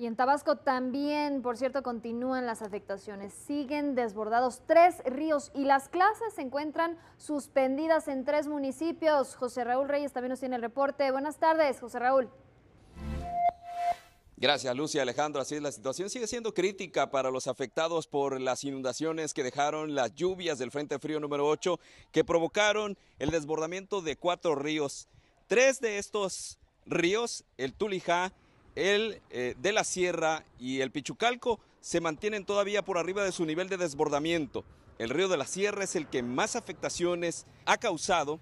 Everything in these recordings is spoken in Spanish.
Y en Tabasco también, por cierto, continúan las afectaciones. Siguen desbordados tres ríos y las clases se encuentran suspendidas en tres municipios. José Raúl Reyes también nos tiene el reporte. Buenas tardes, José Raúl. Gracias, Lucia Alejandro. Así es, la situación sigue siendo crítica para los afectados por las inundaciones que dejaron las lluvias del Frente Frío número 8, que provocaron el desbordamiento de cuatro ríos. Tres de estos ríos, el Tulijá, el eh, de la Sierra y el Pichucalco se mantienen todavía por arriba de su nivel de desbordamiento. El río de la Sierra es el que más afectaciones ha causado,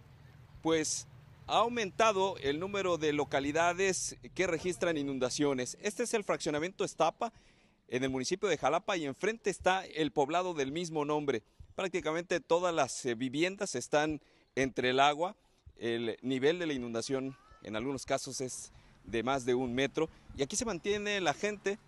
pues ha aumentado el número de localidades que registran inundaciones. Este es el fraccionamiento Estapa en el municipio de Jalapa y enfrente está el poblado del mismo nombre. Prácticamente todas las eh, viviendas están entre el agua. El nivel de la inundación en algunos casos es de más de un metro. Y aquí se mantiene la gente.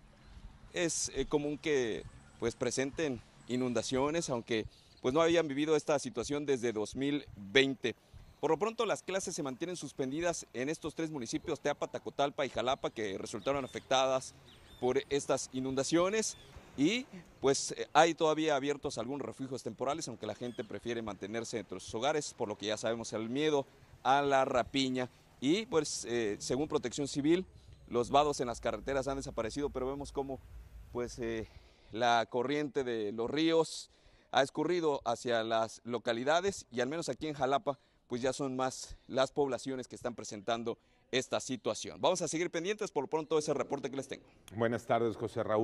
Es eh, común que pues presenten inundaciones, aunque pues no habían vivido esta situación desde 2020. Por lo pronto las clases se mantienen suspendidas en estos tres municipios, Teapa, Tacotalpa y Jalapa, que resultaron afectadas por estas inundaciones. Y pues eh, hay todavía abiertos algunos refugios temporales, aunque la gente prefiere mantenerse dentro de sus hogares, por lo que ya sabemos el miedo a la rapiña. Y pues eh, según Protección Civil, los vados en las carreteras han desaparecido, pero vemos cómo pues eh, la corriente de los ríos ha escurrido hacia las localidades y al menos aquí en Jalapa pues ya son más las poblaciones que están presentando esta situación. Vamos a seguir pendientes, por pronto ese reporte que les tengo. Buenas tardes, José Raúl.